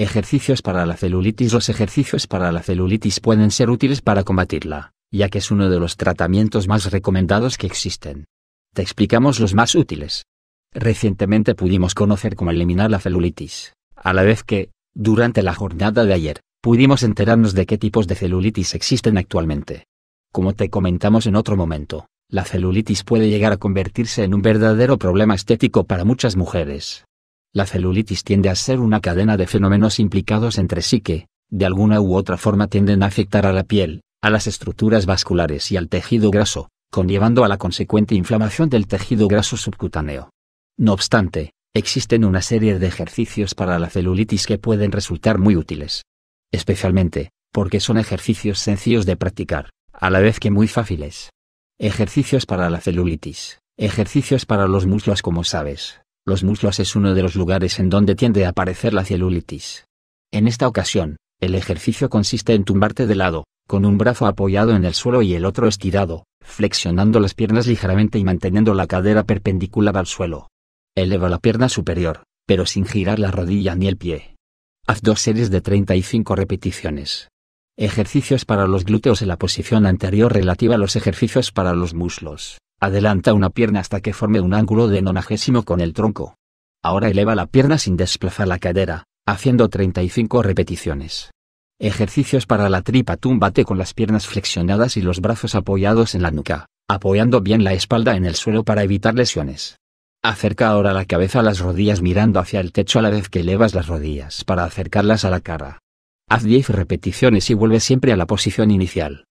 Ejercicios para la celulitis Los ejercicios para la celulitis pueden ser útiles para combatirla, ya que es uno de los tratamientos más recomendados que existen. Te explicamos los más útiles. Recientemente pudimos conocer cómo eliminar la celulitis, a la vez que, durante la jornada de ayer, pudimos enterarnos de qué tipos de celulitis existen actualmente. Como te comentamos en otro momento, la celulitis puede llegar a convertirse en un verdadero problema estético para muchas mujeres, la celulitis tiende a ser una cadena de fenómenos implicados entre sí que, de alguna u otra forma, tienden a afectar a la piel, a las estructuras vasculares y al tejido graso, conllevando a la consecuente inflamación del tejido graso subcutáneo. No obstante, existen una serie de ejercicios para la celulitis que pueden resultar muy útiles. Especialmente, porque son ejercicios sencillos de practicar, a la vez que muy fáciles. Ejercicios para la celulitis. Ejercicios para los muslos como sabes. Los muslos es uno de los lugares en donde tiende a aparecer la celulitis. En esta ocasión, el ejercicio consiste en tumbarte de lado, con un brazo apoyado en el suelo y el otro estirado, flexionando las piernas ligeramente y manteniendo la cadera perpendicular al suelo. Eleva la pierna superior, pero sin girar la rodilla ni el pie. Haz dos series de 35 repeticiones. Ejercicios para los glúteos en la posición anterior relativa a los ejercicios para los muslos. Adelanta una pierna hasta que forme un ángulo de nonagésimo con el tronco. Ahora eleva la pierna sin desplazar la cadera, haciendo 35 repeticiones. Ejercicios para la tripa túmbate con las piernas flexionadas y los brazos apoyados en la nuca, apoyando bien la espalda en el suelo para evitar lesiones. Acerca ahora la cabeza a las rodillas mirando hacia el techo a la vez que elevas las rodillas para acercarlas a la cara. Haz 10 repeticiones y vuelve siempre a la posición inicial.